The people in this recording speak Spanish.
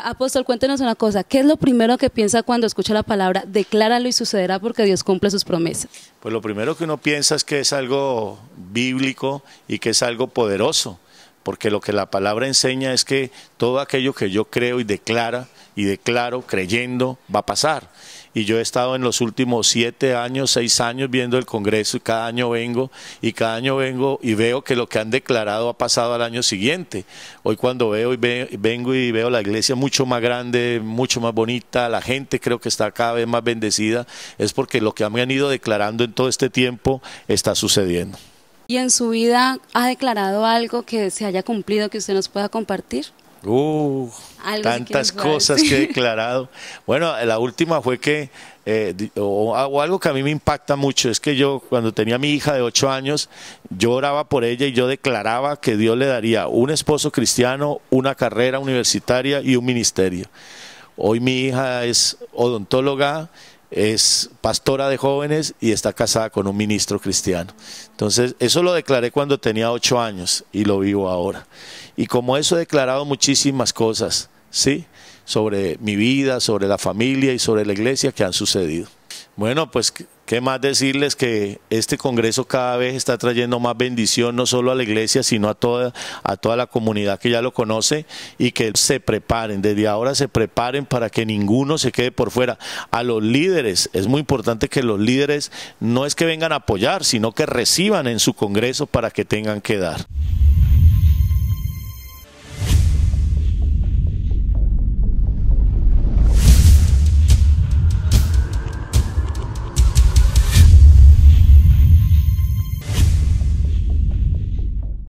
Apóstol, cuéntenos una cosa, ¿qué es lo primero que piensa cuando escucha la palabra? Decláralo y sucederá porque Dios cumple sus promesas. Pues lo primero que uno piensa es que es algo bíblico y que es algo poderoso, porque lo que la palabra enseña es que todo aquello que yo creo y declara y declaro creyendo va a pasar. Y yo he estado en los últimos siete años, seis años viendo el Congreso y cada año vengo y cada año vengo y veo que lo que han declarado ha pasado al año siguiente. Hoy cuando veo y vengo y veo la iglesia mucho más grande, mucho más bonita, la gente creo que está cada vez más bendecida, es porque lo que han ido declarando en todo este tiempo está sucediendo y en su vida ha declarado algo que se haya cumplido, que usted nos pueda compartir? Uh, tantas cosas que he declarado. Bueno, la última fue que, eh, o, algo que a mí me impacta mucho, es que yo cuando tenía mi hija de 8 años, yo oraba por ella y yo declaraba que Dios le daría un esposo cristiano, una carrera universitaria y un ministerio. Hoy mi hija es odontóloga, es pastora de jóvenes y está casada con un ministro cristiano. Entonces, eso lo declaré cuando tenía ocho años y lo vivo ahora. Y como eso he declarado muchísimas cosas, ¿sí? Sobre mi vida, sobre la familia y sobre la iglesia que han sucedido. Bueno, pues ¿Qué más decirles que este Congreso cada vez está trayendo más bendición no solo a la iglesia, sino a toda, a toda la comunidad que ya lo conoce y que se preparen, desde ahora se preparen para que ninguno se quede por fuera. A los líderes, es muy importante que los líderes no es que vengan a apoyar, sino que reciban en su Congreso para que tengan que dar.